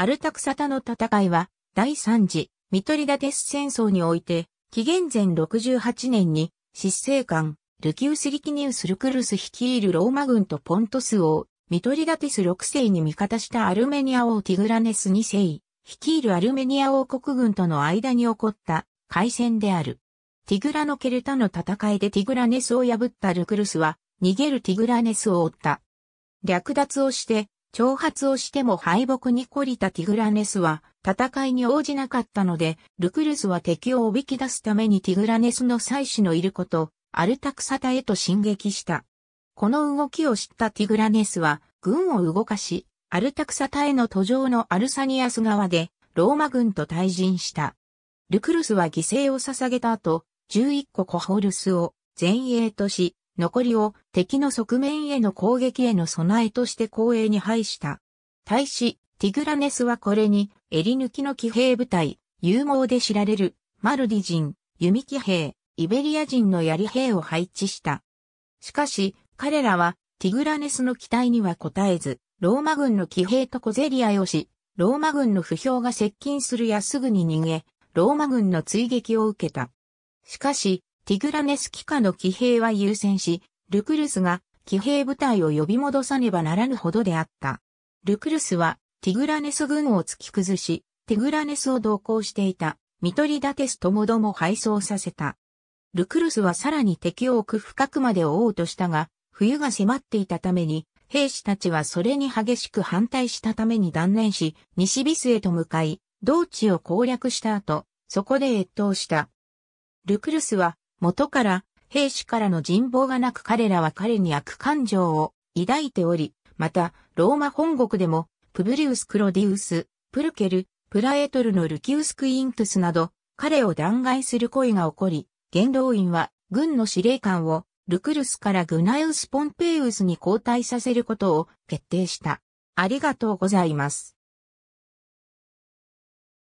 アルタクサタの戦いは、第3次、ミトリダテス戦争において、紀元前68年に、執政官、ルキウス・リキニウス・ルクルス率いるローマ軍とポントス王、ミトリダテス6世に味方したアルメニア王ティグラネス2世、率いるアルメニア王国軍との間に起こった、海戦である。ティグラのケルタの戦いでティグラネスを破ったルクルスは、逃げるティグラネスを追った。略奪をして、挑発をしても敗北に懲りたティグラネスは戦いに応じなかったので、ルクルスは敵をおびき出すためにティグラネスの妻子のいること、アルタクサタへと進撃した。この動きを知ったティグラネスは、軍を動かし、アルタクサタへの途上のアルサニアス側で、ローマ軍と対陣した。ルクルスは犠牲を捧げた後、11個コホルスを前衛とし、残りを敵の側面への攻撃への備えとして光栄に配した。対し、ティグラネスはこれに、襟抜きの騎兵部隊、勇猛で知られる、マルディ人、弓騎兵、イベリア人の槍兵を配置した。しかし、彼らは、ティグラネスの期待には応えず、ローマ軍の騎兵と小競り合いをし、ローマ軍の不評が接近するやすぐに逃げ、ローマ軍の追撃を受けた。しかし、ティグラネス機下の騎兵は優先し、ルクルスが騎兵部隊を呼び戻さねばならぬほどであった。ルクルスはティグラネス軍を突き崩し、ティグラネスを同行していたミトリダテスともども敗走させた。ルクルスはさらに敵を奥深くまで追おうとしたが、冬が迫っていたために、兵士たちはそれに激しく反対したために断念し、西ビスへと向かい、同地を攻略した後、そこで越冬した。ルクルスは元から、兵士からの人望がなく彼らは彼に悪感情を抱いており、また、ローマ本国でも、プブリウス・クロディウス、プルケル、プラエトルのルキウス・クイントゥスなど、彼を弾劾する声が起こり、元老院は、軍の司令官を、ルクルスからグナウス・ポンペイウスに交代させることを決定した。ありがとうございます。